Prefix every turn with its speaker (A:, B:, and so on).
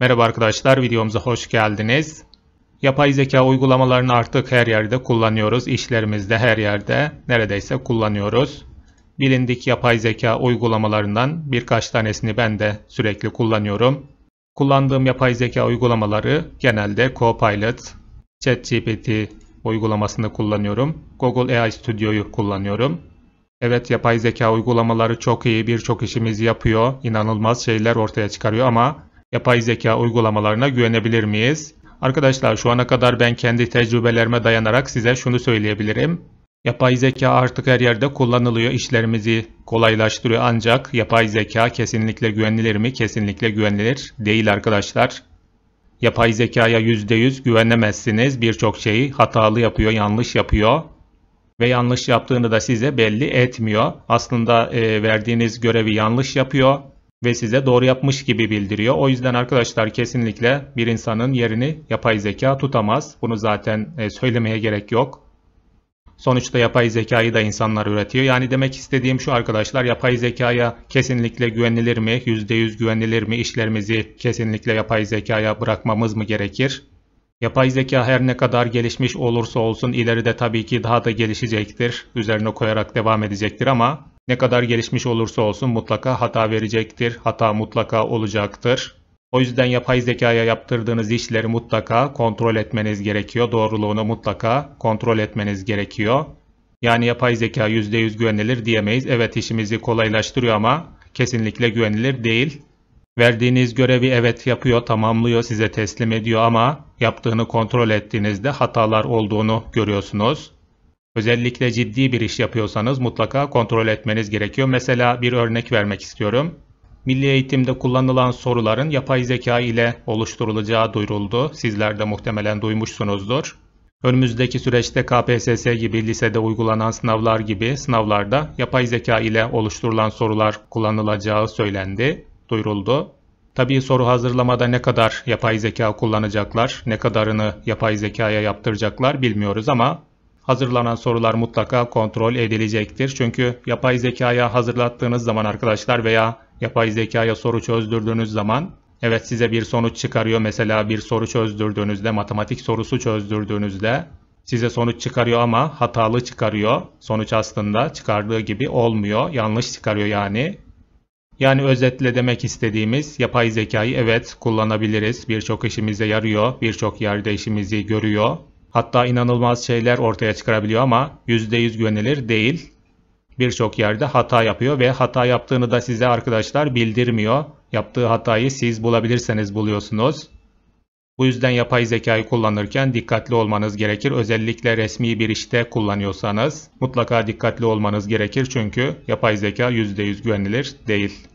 A: Merhaba arkadaşlar videomuza hoş geldiniz. Yapay zeka uygulamalarını artık her yerde kullanıyoruz. İşlerimizde her yerde neredeyse kullanıyoruz. Bilindik yapay zeka uygulamalarından birkaç tanesini ben de sürekli kullanıyorum. Kullandığım yapay zeka uygulamaları genelde Copilot, ChatGPT uygulamasını kullanıyorum. Google AI Studio'yu kullanıyorum. Evet yapay zeka uygulamaları çok iyi birçok işimizi yapıyor. inanılmaz şeyler ortaya çıkarıyor ama yapay zeka uygulamalarına güvenebilir miyiz? Arkadaşlar şu ana kadar ben kendi tecrübelerime dayanarak size şunu söyleyebilirim. Yapay zeka artık her yerde kullanılıyor, işlerimizi kolaylaştırıyor ancak yapay zeka kesinlikle güvenilir mi? Kesinlikle güvenilir değil arkadaşlar. Yapay zekaya %100 güvenemezsiniz. Birçok şeyi hatalı yapıyor, yanlış yapıyor ve yanlış yaptığını da size belli etmiyor. Aslında e, verdiğiniz görevi yanlış yapıyor ve size doğru yapmış gibi bildiriyor. O yüzden arkadaşlar kesinlikle bir insanın yerini yapay zeka tutamaz. Bunu zaten e, söylemeye gerek yok. Sonuçta yapay zekayı da insanlar üretiyor. Yani demek istediğim şu arkadaşlar yapay zekaya kesinlikle güvenilir mi? %100 güvenilir mi? İşlerimizi kesinlikle yapay zekaya bırakmamız mı gerekir? Yapay zeka her ne kadar gelişmiş olursa olsun ileride tabii ki daha da gelişecektir. Üzerine koyarak devam edecektir ama ne kadar gelişmiş olursa olsun mutlaka hata verecektir. Hata mutlaka olacaktır. O yüzden yapay zekaya yaptırdığınız işleri mutlaka kontrol etmeniz gerekiyor. Doğruluğunu mutlaka kontrol etmeniz gerekiyor. Yani yapay zeka %100 güvenilir diyemeyiz. Evet işimizi kolaylaştırıyor ama kesinlikle güvenilir değil. Verdiğiniz görevi evet yapıyor, tamamlıyor, size teslim ediyor ama yaptığını kontrol ettiğinizde hatalar olduğunu görüyorsunuz. Özellikle ciddi bir iş yapıyorsanız mutlaka kontrol etmeniz gerekiyor. Mesela bir örnek vermek istiyorum. Milli eğitimde kullanılan soruların yapay zeka ile oluşturulacağı duyuruldu. Sizler de muhtemelen duymuşsunuzdur. Önümüzdeki süreçte KPSS gibi lisede uygulanan sınavlar gibi sınavlarda yapay zeka ile oluşturulan sorular kullanılacağı söylendi, duyuruldu. Tabii soru hazırlamada ne kadar yapay zeka kullanacaklar, ne kadarını yapay zekaya yaptıracaklar bilmiyoruz ama hazırlanan sorular mutlaka kontrol edilecektir. Çünkü yapay zekaya hazırlattığınız zaman arkadaşlar veya yapay zekaya soru çözdürdüğünüz zaman evet size bir sonuç çıkarıyor. Mesela bir soru çözdürdüğünüzde, matematik sorusu çözdürdüğünüzde size sonuç çıkarıyor ama hatalı çıkarıyor. Sonuç aslında çıkardığı gibi olmuyor. Yanlış çıkarıyor yani. Yani özetle demek istediğimiz yapay zekayı evet kullanabiliriz. Birçok işimize yarıyor. Birçok yerde işimizi görüyor. Hatta inanılmaz şeyler ortaya çıkarabiliyor ama %100 güvenilir değil. Birçok yerde hata yapıyor ve hata yaptığını da size arkadaşlar bildirmiyor. Yaptığı hatayı siz bulabilirseniz buluyorsunuz. Bu yüzden yapay zekayı kullanırken dikkatli olmanız gerekir. Özellikle resmi bir işte kullanıyorsanız mutlaka dikkatli olmanız gerekir çünkü yapay zeka %100 güvenilir değil.